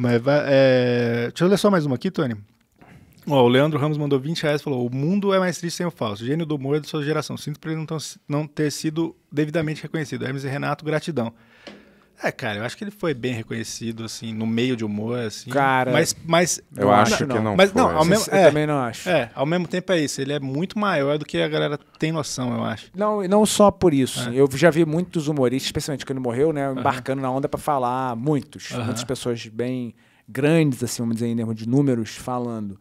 Mas vai, é... Deixa eu ler só mais uma aqui, Tony. Ó, o Leandro Ramos mandou 20 reais e falou: O mundo é mais triste sem o falso. Gênio do humor é da sua geração. Sinto por ele não, não ter sido devidamente reconhecido. Hermes e Renato, gratidão. É, cara, eu acho que ele foi bem reconhecido, assim, no meio de humor, assim. Cara, mas. mas eu não, acho não. que não. Mas foi. não, ao assim. mesmo, eu é, também não acho. É, ao mesmo tempo é isso. Ele é muito maior do que a galera tem noção, eu acho. Não, não só por isso. É. Eu já vi muitos humoristas, especialmente quando ele morreu, né? Embarcando na onda para falar. Muitos. Muitas pessoas bem grandes, assim, vamos dizer, em termos de números, falando.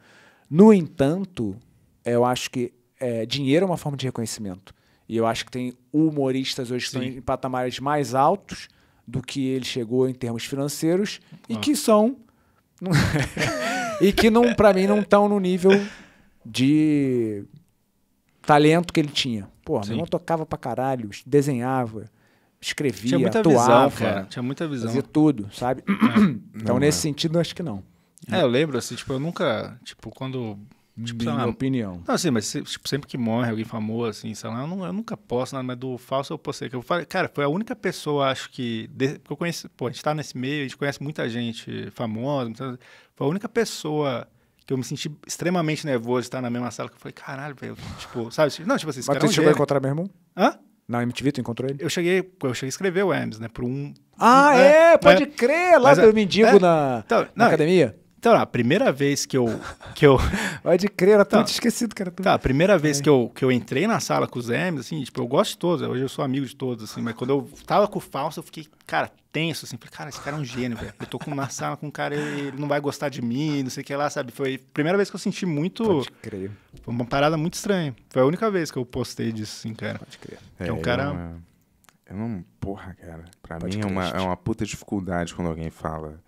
No entanto, eu acho que é, dinheiro é uma forma de reconhecimento. E eu acho que tem humoristas hoje que estão em patamares mais altos do que ele chegou em termos financeiros e ah. que são e que não para mim não estão no nível de talento que ele tinha. Pô, meu irmão tocava pra caralho, desenhava, escrevia, tinha muita atuava, visão, cara. tinha muita visão, fazia tudo, sabe? É. então não, nesse é. sentido acho que não. É, eu lembro assim, tipo, eu nunca, tipo, quando Tipo, minha lá, opinião. Não, assim, mas tipo, sempre que morre alguém famoso, assim, sei lá, eu, não, eu nunca posso, nada, mas do falso eu postei. Que eu falei, cara, foi a única pessoa, acho que. De, eu conheço, pô, a gente tá nesse meio, a gente conhece muita gente famosa, muita, foi a única pessoa que eu me senti extremamente nervoso de estar na mesma sala, que eu falei, caralho, velho, tipo, sabe? Tipo, não, tipo assim, Mas você é chegou a encontrar meu irmão? Hã? Na MTV, tu encontrou ele? Eu cheguei, eu cheguei a escrever o Ems, né? Por um. Ah, é? é, pode é, crer! Lá do mendigo na, então, na não, academia. Então, a primeira vez que eu. Que eu... Pode crer, era tá. tudo esquecido, era Tudo... Tá, a primeira vez é. que, eu, que eu entrei na sala com os Hermes assim, tipo, eu gosto de todos, hoje eu sou amigo de todos, assim, mas quando eu tava com o Fausto, eu fiquei, cara, tenso, assim, falei, cara, esse cara é um gênio, velho. Eu tô com, na sala com um cara, ele, não vai gostar de mim, não sei o que lá, sabe? Foi a primeira vez que eu senti muito. Pode crer. Foi uma parada muito estranha. Foi a única vez que eu postei disso, assim, cara. Pode crer. É, que é um é, cara. Uma... É, eu não. Porra, cara. Pra Pode mim é uma, é uma puta dificuldade quando alguém fala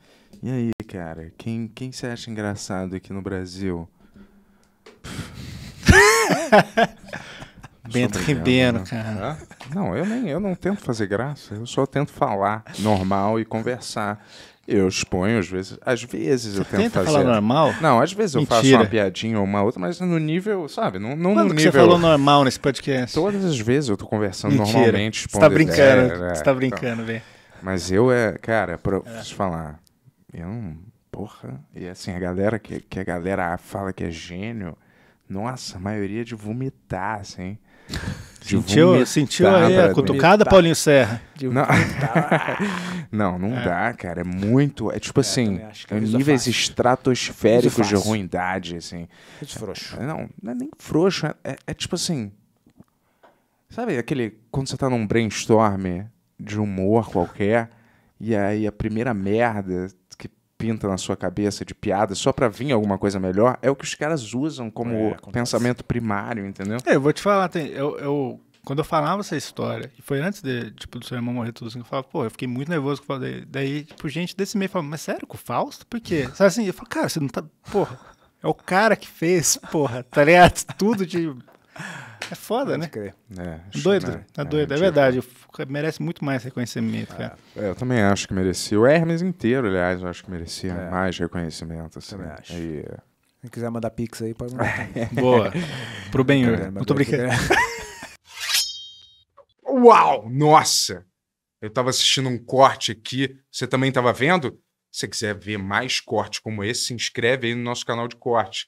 e aí, cara, quem, quem você acha engraçado aqui no Brasil? Bento Ribeiro, né? cara. Não, eu nem eu não tento fazer graça, eu só tento falar normal e conversar. Eu exponho, às vezes. Às vezes eu tento fazer. falar normal? Não, às vezes eu faço uma piadinha ou uma outra, mas no nível, sabe? Não, não Quando no nível. Você falou normal nesse podcast? Todas as vezes eu tô conversando Mentira. normalmente. Você tá brincando, é, é, você é, tá então. brincando, então. velho. Mas eu é, cara, pra é. falar, eu Porra. E assim, a galera que, que a galera fala que é gênio. Nossa, a maioria é de vomitar, assim. De sentiu, vomitar, sentiu aí a cutucada, Paulinho Serra? Não. não, não, é. dá, cara. É muito. É tipo é, assim, é níveis fácil. estratosféricos de ruindade, assim. É de frouxo. É, não, não é nem frouxo. É, é, tipo assim. Sabe aquele. Quando você tá num brainstorm de humor qualquer, e aí a primeira merda, pinta na sua cabeça de piada só pra vir alguma coisa melhor, é o que os caras usam como é, pensamento primário, entendeu? É, eu vou te falar, tem, eu, eu, quando eu falava essa história, e foi antes de, tipo, do seu irmão morrer tudo assim, eu falava, pô, eu fiquei muito nervoso com falei. Daí, tipo, gente desse meio falava, mas sério, com o Fausto? Por quê? Sabe assim, eu falo, cara, você não tá. Porra. É o cara que fez, porra, tá ligado? Tudo de é foda, né? Crer. É, tá doido, né? Tá é doido, é, é verdade. Merece muito mais reconhecimento, cara. É, eu também acho que merecia. O Hermes inteiro, aliás, eu acho que merecia é. mais reconhecimento. Assim. Também acho. Aí, é. quiser mandar pix aí, pode mandar. Boa. Pro bem, eu. Muito obrigado. Uau! Nossa! Eu estava assistindo um corte aqui. Você também estava vendo? Se você quiser ver mais cortes como esse, se inscreve aí no nosso canal de corte